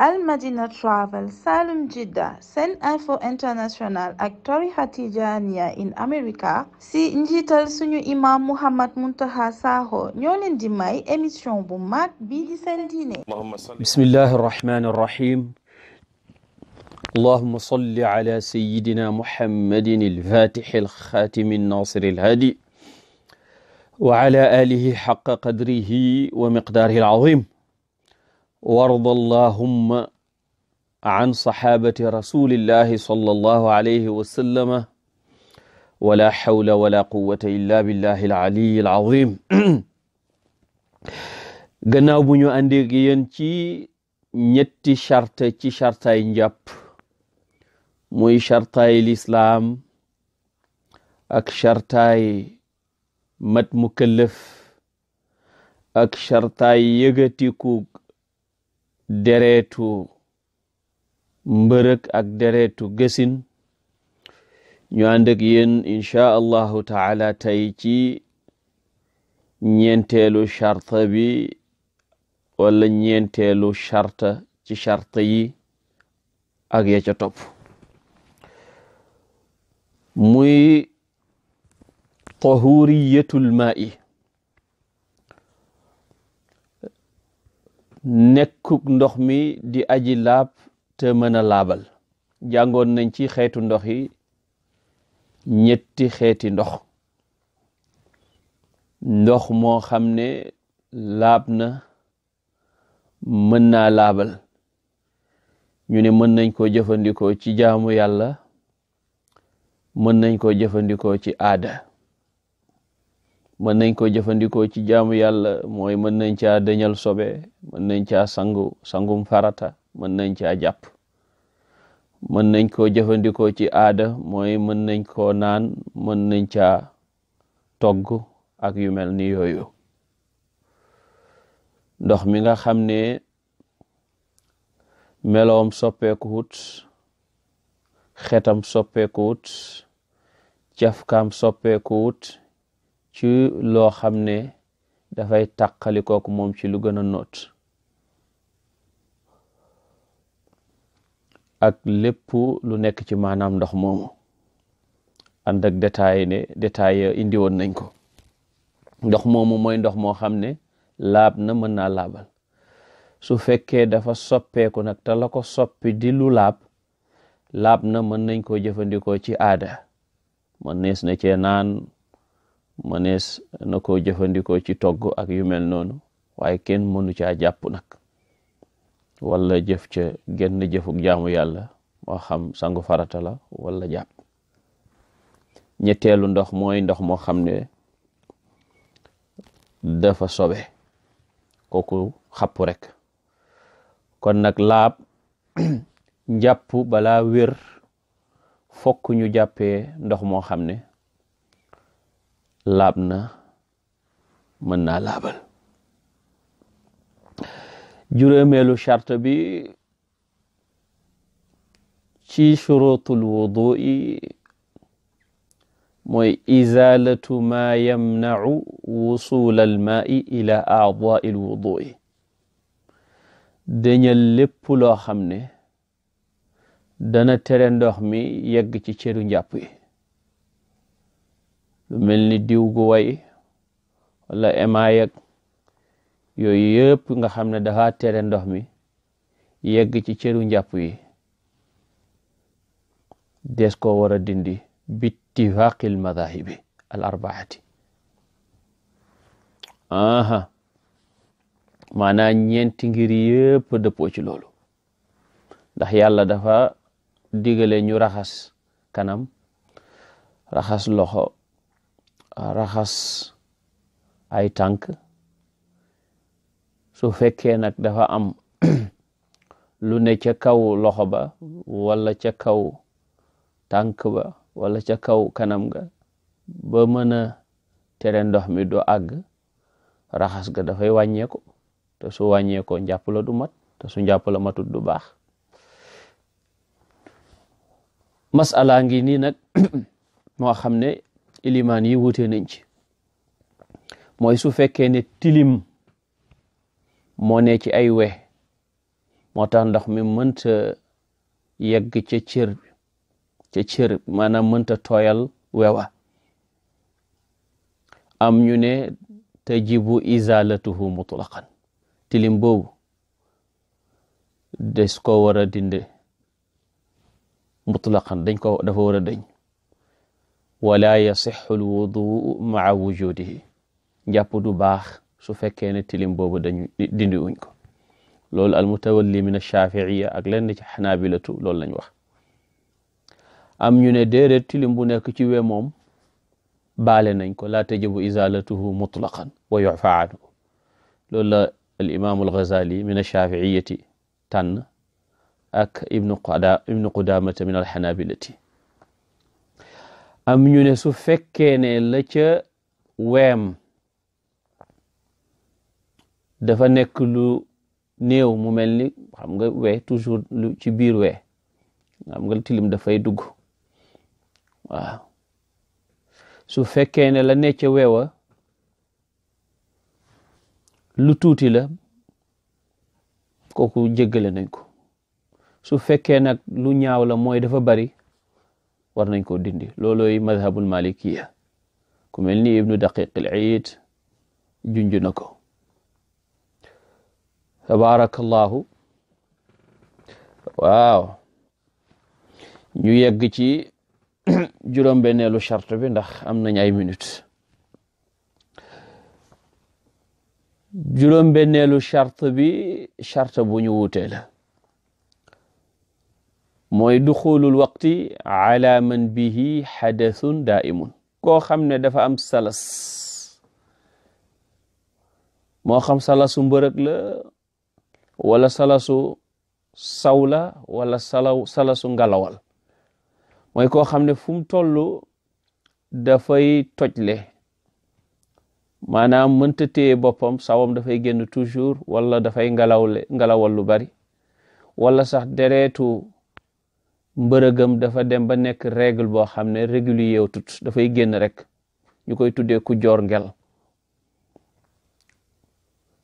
المدينة ترافل سالم جدة Sen Info International ak tarixa tijaaniya in America si njiital suñu imam Muhammad Muntaha Sakho ñoo leen di may émission bu mag bii di seen diine bismillahi arrahmani arrahim اللهم صل على سيدنا محمد الفاتح الخاتم الناصر الهادي وعلى آله حق قدره ومقداره العظيم وارض اللهم عن صحابة رسول الله صلى الله عليه وسلم ولا حول ولا قوة إلا بالله العلي العظيم غناو بنيو أندي نيتي شرطة تي شرطة إنجاب موي شرطة الإسلام أك شرطة مت مكلف أك شرطة يغتي deretu mbërëk ak deretu gësin ñu ànd ak yéen incha allahu taala tey ci ñeenteelu charta bi wala ñeenteelu charta ci charta yi ak ya ca topp muy tahuriyatul maa'i nekkuk ndox mi di aji laab te mën a laabal jàngoon nañ ci xeetu ndox yi ñetti xeeti ndox ndox moo xam ne laab na mën naa laabal ñu ne mën nañ koo jëfandikoo ci jaamu yàlla mën nañ koo jëfandikoo ci aada mën nañ ko jëfandikoo ci jaamu yàlla mooy mën nañ caa dañal sobe mën nañ caa sangum farata mën nañ caa jàpp mën nañ ko jëfandikoo ci aada mooy mën nañ koo naan mën nañ caa togg ak yu mel ni yooyu ndox mi nga xam ne meloom soppeekuwut xetam soppeekuwut cafkaam soppeekuwut ci loo xam ne dafay tàqali kooku moom ci lu gën a noot ak lépp lu nekk ci maanaam ndox moomu ànd ak détail ne détail indi woon nañ ko ndox moomu mooy ndox moo xam ne laab na mën na laabal su fekkee dafa soppeeku nag te la ko soppi di lu laab laab na mën nañ koo jëfandikoo ci aada mën nees na cee mënees na ko jëfandikoo ci togg ak yu mel noonu waaye kenn mënu caa jàpp nag wala jëf ca genn jëfuk jaamu yàlla moo xam sangu farata la wala jàpp ñetteelu ndox mooy ndox moo xam ne dafa sobe kooku xapp rek kon nag laab njàpp bala wér fokk ñu jàppee ndox moo xam ne laab na mën naa laabal juróomeelu charte bi ci shurutul wudu'i mooy izalatu ma yamna'u wusul almaai ila a'daa'i alwudu'i dañal lépp loo xam ne dana tere ndox mi yegg ci cëru njàpp yi lu mel ni diw gu way wala emaayag yooyu yëpp nga xam ne dafa tere ndox mi yegg ci cëru njàpp yi des ko war dindi bittifaqil madahibi al arbaati aha maanaam ñeenti ngir yëpp dëppoo ci loolu ndax yàlla dafa digale ñu raxas kanam raxas loxo raxas ay tànk su fekkee nag dafa am lu ne ca kaw loxo ba walla ca kaw ba wala ca kaw kanam ga ba mën a tere ndox mi du àgg raxas ga dafay wàññeeku te su wàññeekoo njàpp la du matut du baax masala ngi nii nag moo xam ilimaan yi wute nañ ci mooy su fekkee ne tilim moo ne ci ay we moo tax ndox mi mënta yegg ca cër ca cër maanaam mënta tooyal wewa am ñu ne tajibu izalatuhu mutlaqan tilim boobu des ko war a dinde mutlaqan dañ ko dafa war a dañ ولا يصح الوضوء مع وجوده جابو دو باخ سو فكين تيليم بوبو دندي اونكو لول المتولي من الشافعيه اك لن حنابلته لول لنج واخ ام ني نه دير تيليم بو نيك تي ويموم بالي نانكو لا تجب ازالته مطلقا ويعفى عنه لول الامام الغزالي من الشافعيه تن اك ابن قدامه من الحنابلتي am ñu ne su fekkee ne la ca weem dafa nekk lu néew mu mel ni xam nga we toujours lu ci biir we xam nga tilim dafay dugg waaw su fekkee ne la ne weewa lu tuuti la kooku jéggale nañ ko su fekkee nag lu ñaaw la mooy dafa bari war nañ koo dindi loolooy madhabul malikiya ku mel ni ibnu daqiq al iid na ko tabaarakallahu waaw ñu yegg ci juróom-benneelu charte bi ndax am nañ ay minute juróom-benneelu charte bi charte bu ñu wutee mooy duxulul waqti ala man bihi xadathun daimun koo xam ne dafa am salas moo xam salasu mbërëg la walla salasu saw la wala salaw salasu ngalawal mooy koo xam ne fu mu toll dafay tojle maanaam mënta boppam sawam dafay génn toujours wala dafay ngalawle lu bari wala sax deretu mbeureugam dafa dem ba nek règle bo xamné régulier wu tut fay génn rek ñukoy tuddé ku jor ngel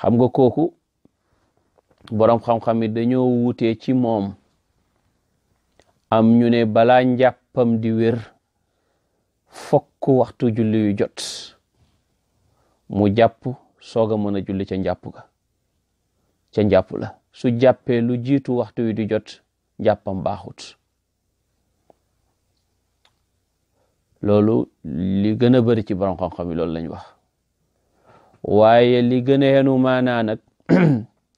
xam nga koku borom xam-xam yi dañoo wuté ci mom am ñu ne balaa njàppam di wër fokk waxtu julli yu jot mu japp soga mëna julli ci ñiap ga ci ñiap la su jappé lu jitu waxtu yu di jot ñiapam baaxut loolu li gën a bëri ci borom xam-xam yi loolu lañ wax waaye li gën a xenu maanaa nag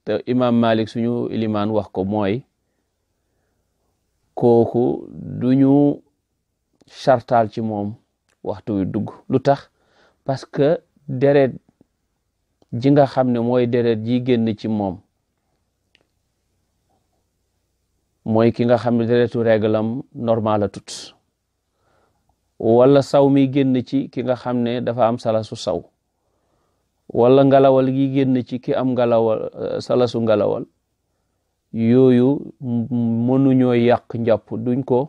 te imam malik suñu ilimaan wax ko mooy kooku duñu sartaal ci moom waxtu wi dugg lu tax parce que deret ji nga xam ne mooy deret ji génn ci moom mooy ki nga xam ne deretu réglam normal la tut wala saw mi génn ci ki nga xam ne dafa am salasu saw wala ngalawal gi génn ci ki am ngalawal eh, salasu ngalawal yooyu mënuñoo yàq njàpp duñ ko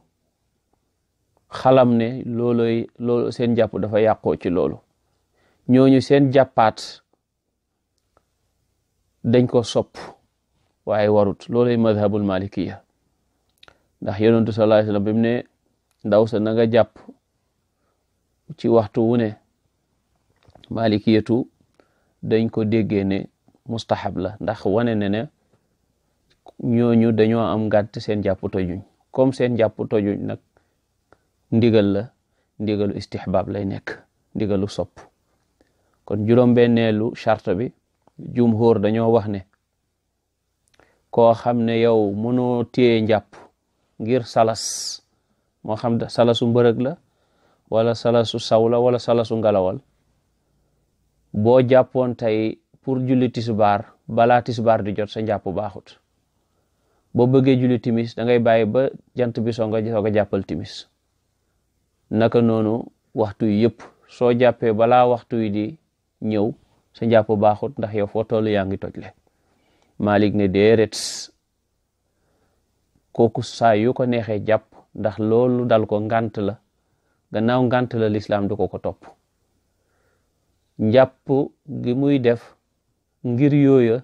xalam ne looloy loolu seen jàpp dafa yàqoo ci loolu ñooñu seen jàppaat dañ ko sopp waaye warut looloy madhabul malikiya ndax yonentu sallallahu alayhi wasallam ne ndaw sa na nga jàpp ci waxtu wu ne malikiyatu dañ ko déggee ne mustahab la ndax wane ne ne ñooñu dañoo am ngàtt seen jàpp tojuñ kom seen jàpp tojuñ nag ndigal la ndigalu istihbab lay nekk ndigalu sopp kon juróom-benneelu charte bi jumhur dañoo wax ne koo xam ne yow mënoo téye njàpp ngir salas moo xam da salasu mbërëg la wala salasu sawla wala salasu ngalawal bo japon tay pour julli tisbaar balaa bar di jot sa japp baxut bo beugé julli timis da ngay baye ba jant bi soo nga soo jappal timis naka nonu waxtu yep so jappé bala waxtu yi di ñew sa japp baxut ndax yow fo toll yaangi tojlé Malik ne deret koku sa yu ko nexé japp ndax lolu dal ko ngant la gannaaw ngànt la lislaam du ko ko topp njàpp gi muy def ngir yooya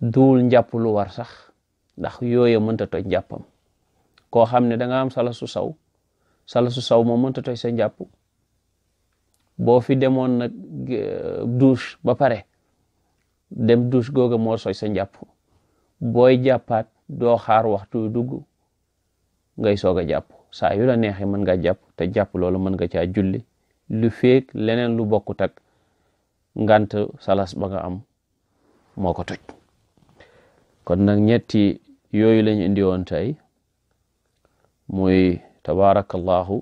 dul njàpp lu war sax ndax yooya mënta toj njàppam koo xam ne danga am sala su saw sala su saw moom mënta toj sa njàpp boo fi demoon nag douche ba pare dem douche googa moo soj sa njàpp booy jàppaat doo xaar waxtu dugg ngay soog a saa yu la neexee mën nga jàpp te jàpp loolu mën nga caa julli lu feeg leneen lu bokkut ak ngant salas ba nga am moo ko toj kon nag ñetti yooyu lañu indi woon tey muy tabaarakallahu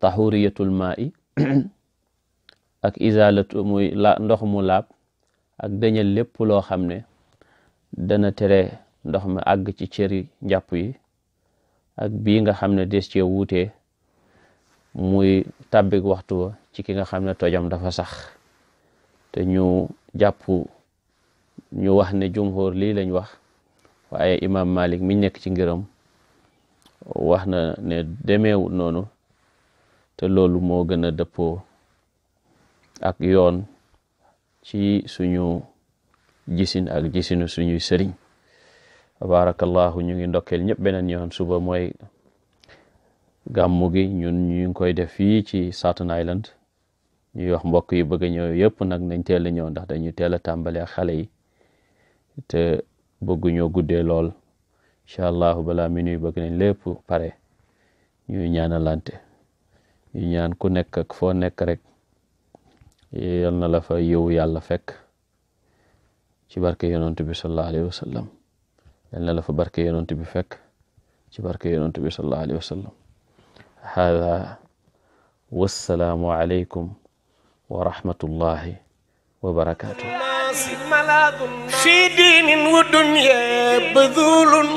tahuriyatul maa'i ak izalatu muy ndox mu laab ak dañal lépp loo xam ne dana tere ndox mi àgg ci cëri njàpp yi ak bii nga xam ne des cee wuute muy tàbbik waxtu wa ci ki nga xam ne tojam dafa sax te ñu jàpp ñu wax ne jumhur lii lañ wax waaye imam malik mi nekk ci ngiram wax na ne demeewut noonu te loolu moo gën a dëppoo ak yoon ci suñu gisin ak gisinu suñuy sëriñ tabarakallahu ñu ngi ndokkeel ñëpp beneen yoon suba mooy gàmmu gi ñun ñu ngi koy def fii ci Staten Island ñuy wax mbokk yi bëgg a ñëw yëpp nag nañ teel a ñëw ndax dañuy teel a tàmbale ak xale yi te bëgguñoo guddee lool incha allahu bala mi nuy bëgg nañ lépp pare ñuy ñaanalante ñu ñaan ku nekk ak foo nekk rek yal na la fa yow yàlla fekk ci barke yonent bi sallallahu alayhi wa sallam يلا يعني لا فبرك يونت بفك تبارك يونت بي صلى الله عليه وسلم هذا والسلام عليكم ورحمة الله وبركاته في دين ودنيا بذول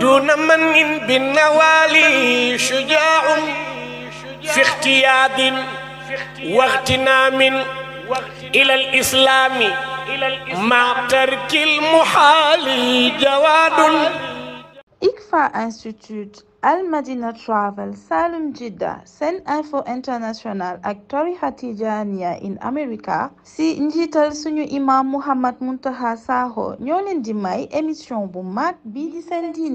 دون من بالنوال شجاع في اختياد واغتنام إلى الإسلام ma tarkil muhaali jawaadun ICFA Institute Al Madina Travel Salum Jidda Sen Info International ak tarixa Tijaaniya in America si njiital suñu imam Muhammad Muntaha Sakho ñoo di may émission bu mag bii di seen